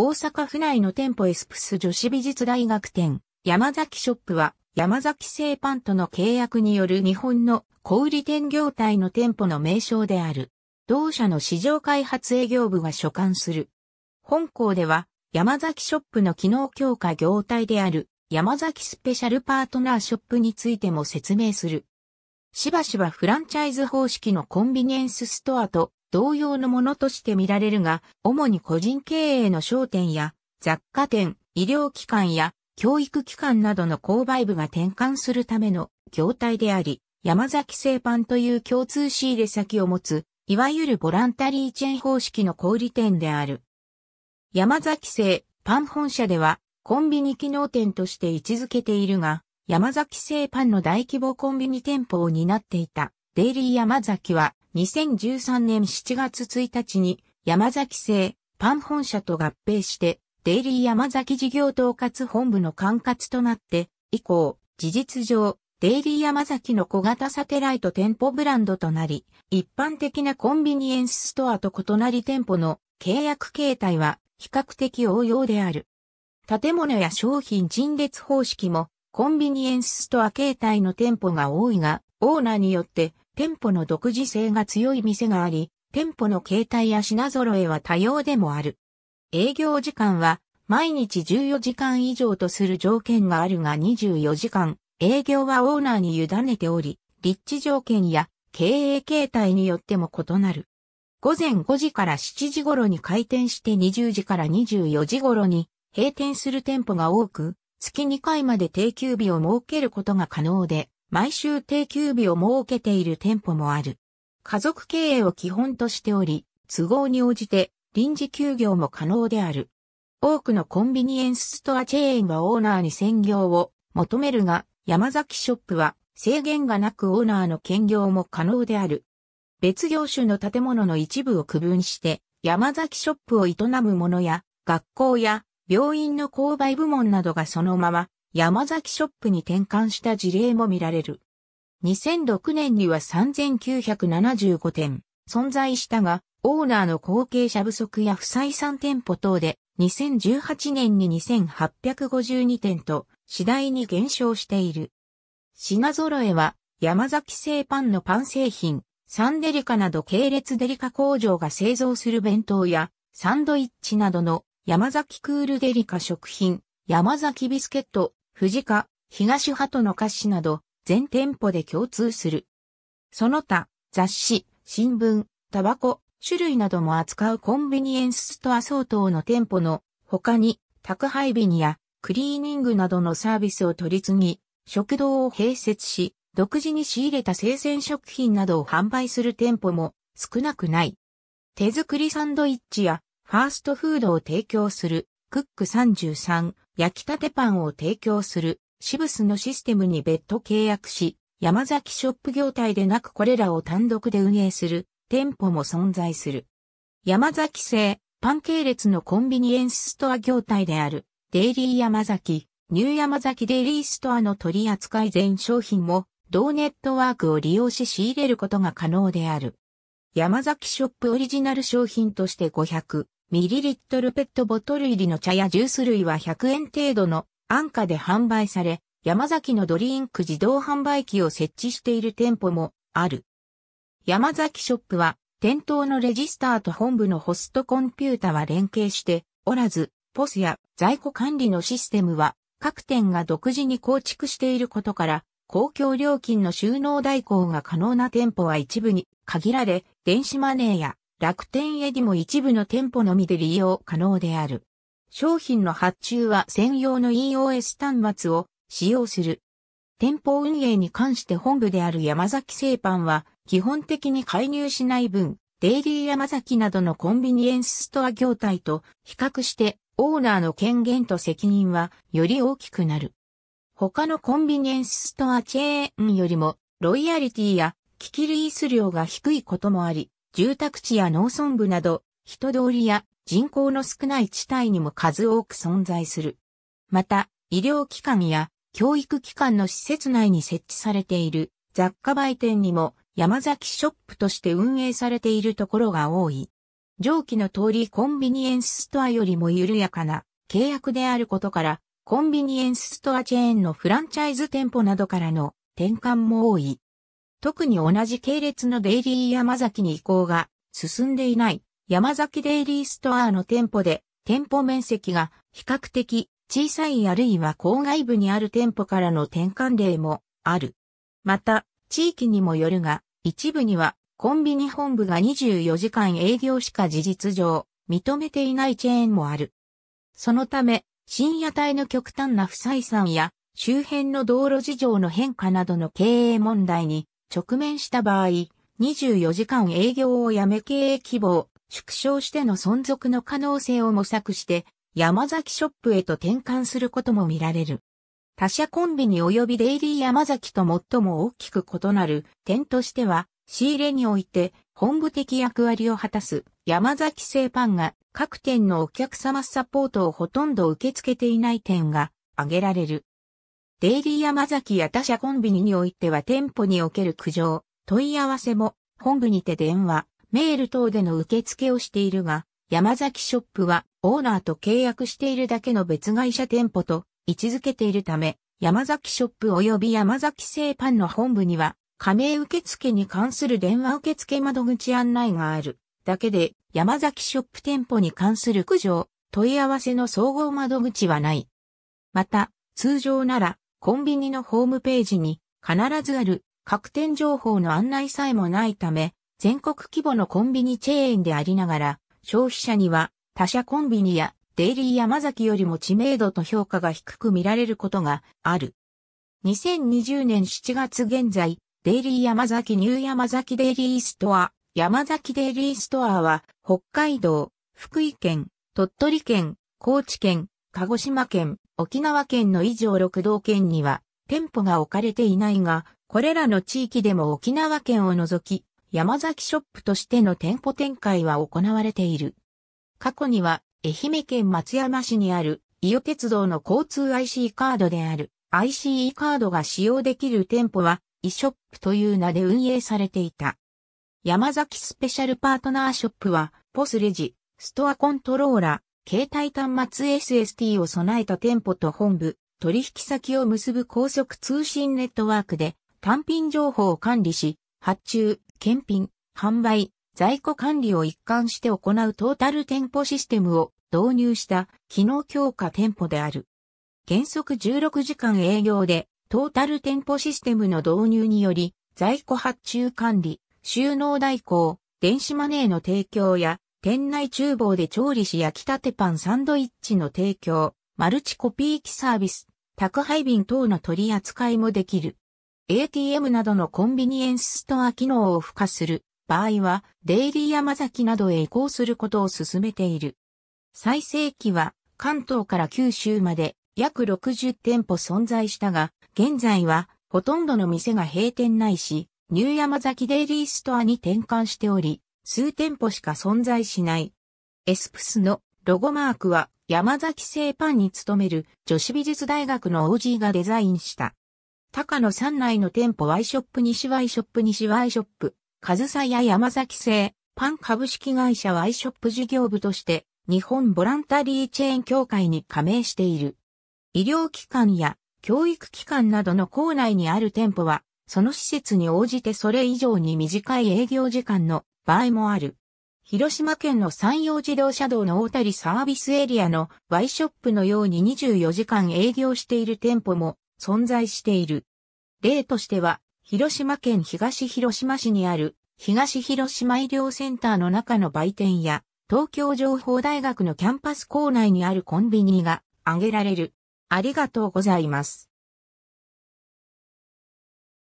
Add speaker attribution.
Speaker 1: 大阪府内の店舗エスプス女子美術大学店、山崎ショップは、山崎製パンとの契約による日本の小売店業態の店舗の名称である。同社の市場開発営業部が所管する。本校では、山崎ショップの機能強化業態である、山崎スペシャルパートナーショップについても説明する。しばしばフランチャイズ方式のコンビニエンスストアと同様のものとして見られるが、主に個人経営の商店や雑貨店、医療機関や教育機関などの購買部が転換するための業態であり、山崎製パンという共通仕入れ先を持つ、いわゆるボランタリーチェーン方式の小売店である。山崎製パン本社では、コンビニ機能店として位置づけているが、山崎製パンの大規模コンビニ店舗を担っていた、デイリー山崎は、2013年7月1日に山崎製パン本社と合併して、デイリー山崎事業統括本部の管轄となって、以降、事実上、デイリー山崎の小型サテライト店舗ブランドとなり、一般的なコンビニエンスストアと異なり店舗の契約形態は比較的応用である。建物や商品陳列方式もコンビニエンスストア形態の店舗が多いが、オーナーによって店舗の独自性が強い店があり、店舗の形態や品揃えは多様でもある。営業時間は毎日14時間以上とする条件があるが24時間、営業はオーナーに委ねており、立地条件や経営形態によっても異なる。午前5時から7時頃に開店して20時から24時頃に閉店する店舗が多く、月2回まで定休日を設けることが可能で、毎週定休日を設けている店舗もある。家族経営を基本としており、都合に応じて臨時休業も可能である。多くのコンビニエンスストアチェーンはオーナーに専業を求めるが、山崎ショップは制限がなくオーナーの兼業も可能である。別業種の建物の一部を区分して、山崎ショップを営む者や、学校や、病院の購買部門などがそのまま山崎ショップに転換した事例も見られる。2006年には3975店存在したが、オーナーの後継者不足や不採算店舗等で、2018年に2852店と次第に減少している。品揃えは山崎製パンのパン製品、サンデリカなど系列デリカ工場が製造する弁当やサンドイッチなどの山崎クールデリカ食品、山崎ビスケット、藤家、東鳩の菓子など、全店舗で共通する。その他、雑誌、新聞、タバコ、種類なども扱うコンビニエンスストア相当の店舗の他に宅配便やクリーニングなどのサービスを取り次ぎ、食堂を併設し、独自に仕入れた生鮮食品などを販売する店舗も少なくない。手作りサンドイッチやファーストフードを提供するクック33焼きたてパンを提供するシブスのシステムに別途契約し、山崎ショップ業態でなくこれらを単独で運営する店舗も存在する。山崎製、パン系列のコンビニエンスストア業態である、デイリー山崎、ニュー山崎デイリーストアの取扱い全商品も、同ネットワークを利用し仕入れることが可能である。山崎ショップオリジナル商品として500、ミリリットルペットボトル入りの茶やジュース類は100円程度の安価で販売され、山崎のドリンク自動販売機を設置している店舗もある。山崎ショップは店頭のレジスターと本部のホストコンピュータは連携しておらず、ポスや在庫管理のシステムは各店が独自に構築していることから、公共料金の収納代行が可能な店舗は一部に限られ、電子マネーや楽天エディも一部の店舗のみで利用可能である。商品の発注は専用の EOS 端末を使用する。店舗運営に関して本部である山崎製パンは基本的に介入しない分、デイリー山崎などのコンビニエンスストア業態と比較してオーナーの権限と責任はより大きくなる。他のコンビニエンスストアチェーンよりもロイヤリティや機器リース量が低いこともあり、住宅地や農村部など、人通りや人口の少ない地帯にも数多く存在する。また、医療機関や教育機関の施設内に設置されている雑貨売店にも山崎ショップとして運営されているところが多い。上記の通りコンビニエンスストアよりも緩やかな契約であることから、コンビニエンスストアチェーンのフランチャイズ店舗などからの転換も多い。特に同じ系列のデイリー山崎に移行が進んでいない山崎デイリーストアの店舗で店舗面積が比較的小さいあるいは郊外部にある店舗からの転換例もある。また、地域にもよるが、一部にはコンビニ本部が24時間営業しか事実上認めていないチェーンもある。そのため、深夜帯の極端な不採算や周辺の道路事情の変化などの経営問題に直面した場合、24時間営業をやめ経営規模を縮小しての存続の可能性を模索して山崎ショップへと転換することも見られる。他社コンビニ及びデイリー山崎と最も大きく異なる点としては仕入れにおいて本部的役割を果たす山崎製パンが各店のお客様サポートをほとんど受け付けていない点が挙げられる。デイリー山崎や他社コンビニにおいては店舗における苦情、問い合わせも本部にて電話、メール等での受付をしているが、山崎ショップはオーナーと契約しているだけの別会社店舗と位置づけているため、山崎ショップ及び山崎製パンの本部には、加盟受付に関する電話受付窓口案内がある。だけで、山崎ショップ店舗に関する苦情、問い合わせの総合窓口はない。また、通常なら、コンビニのホームページに必ずある各店情報の案内さえもないため、全国規模のコンビニチェーンでありながら、消費者には他社コンビニやデイリー山崎よりも知名度と評価が低く見られることがある。2020年7月現在、デイリー山崎ニュー山崎デイリーストア、山崎デイリーストアは、北海道、福井県、鳥取県、高知県、鹿児島県、沖縄県の以上6道県には店舗が置かれていないが、これらの地域でも沖縄県を除き、山崎ショップとしての店舗展開は行われている。過去には、愛媛県松山市にある、伊予鉄道の交通 IC カードである、ICE カードが使用できる店舗は、イショップという名で運営されていた。山崎スペシャルパートナーショップは、ポスレジ、ストアコントローラ、ー、携帯端末 SST を備えた店舗と本部、取引先を結ぶ高速通信ネットワークで単品情報を管理し、発注、検品、販売、在庫管理を一貫して行うトータル店舗システムを導入した機能強化店舗である。原則16時間営業でトータル店舗システムの導入により在庫発注管理、収納代行、電子マネーの提供や店内厨房で調理し焼きたてパンサンドイッチの提供、マルチコピー機サービス、宅配便等の取り扱いもできる。ATM などのコンビニエンスストア機能を付加する場合は、デイリー山崎などへ移行することを進めている。最盛期は関東から九州まで約60店舗存在したが、現在はほとんどの店が閉店ないし、ニュー山崎デイリーストアに転換しており、数店舗しか存在しない。エスプスのロゴマークは山崎製パンに勤める女子美術大学の OG がデザインした。高野山内の店舗ワイショップ西ワイショップ西ワイショップ、ズサや山崎製パン株式会社ワイショップ事業部として日本ボランタリーチェーン協会に加盟している。医療機関や教育機関などの校内にある店舗は、その施設に応じてそれ以上に短い営業時間の場合もある。広島県の山陽自動車道の大谷サービスエリアのワイショップのように24時間営業している店舗も存在している。例としては、広島県東広島市にある東広島医療センターの中の売店や、東京情報大学のキャンパス構内にあるコンビニが挙げられる。ありがとうございます。